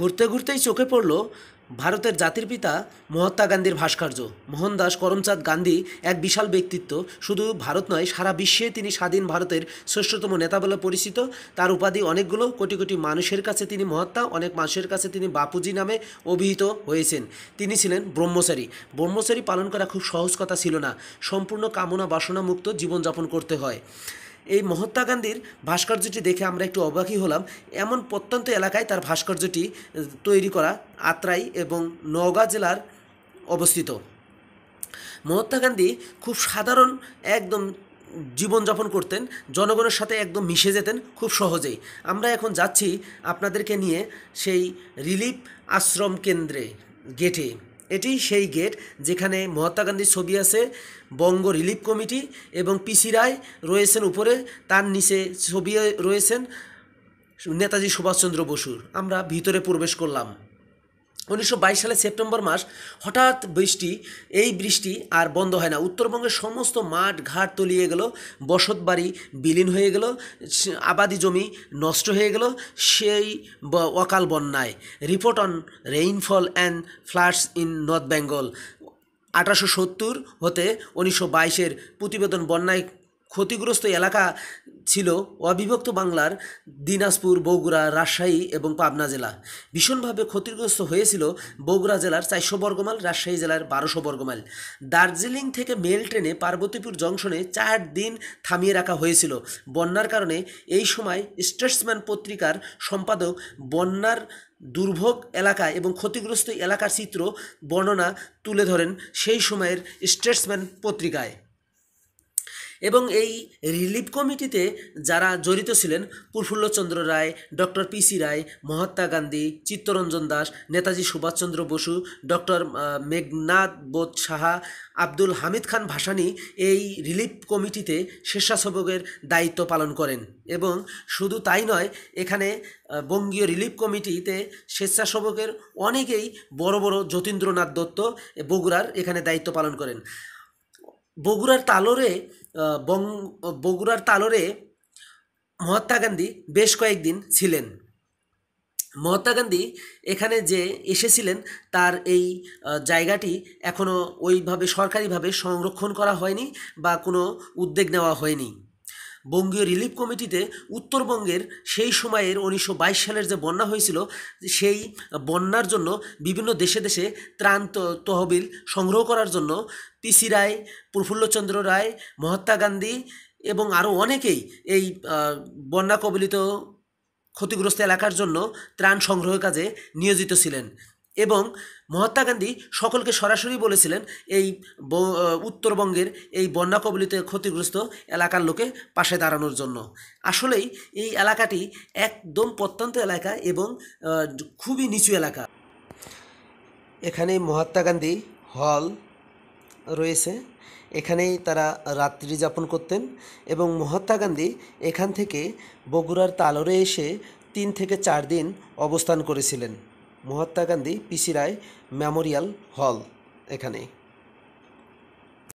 ঘুরতে ঘুরতেই চোখে পড়ল ভারতের জাতির পিতা মহাত্মা গান্ধীর ভাস্কর্য মোহনদাস করমচাঁদ গান্ধী এক বিশাল ব্যক্তিত্ব শুধু ভারত নয় সারা বিশ্বে তিনি স্বাধীন ভারতের শ্রেষ্ঠতম নেতা বলে পরিচিত তার উপাধি অনেকগুলো কোটি কোটি মানুষের কাছে তিনি মহাত্মা অনেক মানুষের কাছে তিনি বাপুজি নামে অভিহিত হয়েছেন তিনি ছিলেন ব্রহ্মচারী ব্রহ্মচারী পালন করা খুব সহজ কথা ছিল না সম্পূর্ণ কামনা বাসনা মুক্ত জীবনযাপন করতে হয় এই মহাত্মা গান্ধীর ভাস্কর্যটি দেখে আমরা একটু অবাকই হলাম এমন প্রত্যন্ত এলাকায় তার ভাস্কর্যটি তৈরি করা আত্রাই এবং নওগাঁ জেলার অবস্থিত মহাত্মা গান্ধী খুব সাধারণ একদম জীবনযাপন করতেন জনগণের সাথে একদম মিশে যেতেন খুব সহজেই আমরা এখন যাচ্ছি আপনাদেরকে নিয়ে সেই রিলিফ আশ্রম কেন্দ্রে গেটে এটি সেই গেট যেখানে মহাত্মা গান্ধীর ছবি আছে বঙ্গ রিলিফ কমিটি এবং পিসি রায় রয়েছেন উপরে তার নিচে ছবি রয়েছেন নেতাজি সুভাষচন্দ্র বসুর আমরা ভিতরে প্রবেশ করলাম উনিশশো সালে সেপ্টেম্বর মাস হঠাৎ বৃষ্টি এই বৃষ্টি আর বন্ধ হয় না উত্তরবঙ্গের সমস্ত মাঠ ঘাট তলিয়ে গেল বসত বাড়ি বিলীন হয়ে গেল আবাদি জমি নষ্ট হয়ে গেল সেই অকাল বন্যায় report on rainfall and floods in North Bengal আঠারোশো সত্তর হতে উনিশশো বাইশের প্রতিবেদন বন্যায় ক্ষতিগ্রস্ত এলাকা ছিল অবিভক্ত বাংলার দিনাজপুর বগুড়া রাজশাহী এবং পাবনা জেলা ভীষণভাবে ক্ষতিগ্রস্ত হয়েছিল বগুড়া জেলার চারশো বর্গমাইল রাজশাহী জেলার বারোশো বর্গমাইল দার্জিলিং থেকে মেল ট্রেনে পার্বতীপুর জংশনে চার দিন থামিয়ে রাখা হয়েছিল বন্যার কারণে এই সময় স্টেটসম্যান পত্রিকার সম্পাদক বন্যার দুর্ভোগ এলাকা এবং ক্ষতিগ্রস্ত এলাকার চিত্র বর্ণনা তুলে ধরেন সেই সময়ের স্টেটসম্যান পত্রিকায় এবং এই রিলিফ কমিটিতে যারা জড়িত ছিলেন Prafulla Chandra Ray doctor PC Ray Mahatma Gandhi Chittaranjan Das Netaji Subhas Chandra Bose doctor Meghnad বোধ সাহা আব্দুল হামিদ খান ভাসানি এই রিলিফ কমিটিতে স্বেচ্ছাসেবকের দায়িত্ব পালন করেন এবং শুধু তাই নয় এখানে বঙ্গীয় রিলিফ কমিটিতে স্বেচ্ছাসেবকের অনেকেই বড় বড় যতীন্দ্রনাথ দত্ত বগুড়ার এখানে দায়িত্ব পালন করেন বগুড়ার তালোরে বং বগুড়ার তালোরে মহাত্মা গান্ধী বেশ কয়েকদিন ছিলেন মহাত্মা গান্ধী এখানে যে এসেছিলেন তার এই জায়গাটি এখনও ওইভাবে সরকারিভাবে সংরক্ষণ করা হয়নি বা কোনো উদ্যোগ নেওয়া হয়নি বঙ্গীয় রিলিফ কমিটিতে উত্তরবঙ্গের সেই সময়ের উনিশশো সালের যে বন্যা হয়েছিল সেই বন্যার জন্য বিভিন্ন দেশে দেশে ত্রাণ তহবিল সংগ্রহ করার জন্য পিসি রায় প্রফুল্লচন্দ্র রায় মহাত্মা গান্ধী এবং আরও অনেকেই এই বন্যা কবলিত ক্ষতিগ্রস্ত এলাকার জন্য ত্রাণ সংগ্রহের কাজে নিয়োজিত ছিলেন এবং মহাত্মা গান্ধী সকলকে সরাসরি বলেছিলেন এই উত্তরবঙ্গের এই বন্যা কবলিত ক্ষতিগ্রস্ত এলাকার লোকে পাশে দাঁড়ানোর জন্য আসলেই এই এলাকাটি একদম প্রত্যন্ত এলাকা এবং খুবই নিচু এলাকা এখানে মহাত্মা গান্ধী হল রয়েছে এখানেই তারা রাত্রি যাপন করতেন এবং মহাত্মা গান্ধী এখান থেকে বগুড়ার তালরে এসে তিন থেকে চার দিন অবস্থান করেছিলেন Mahatma Gandhi PC Ray memorial hall এখানে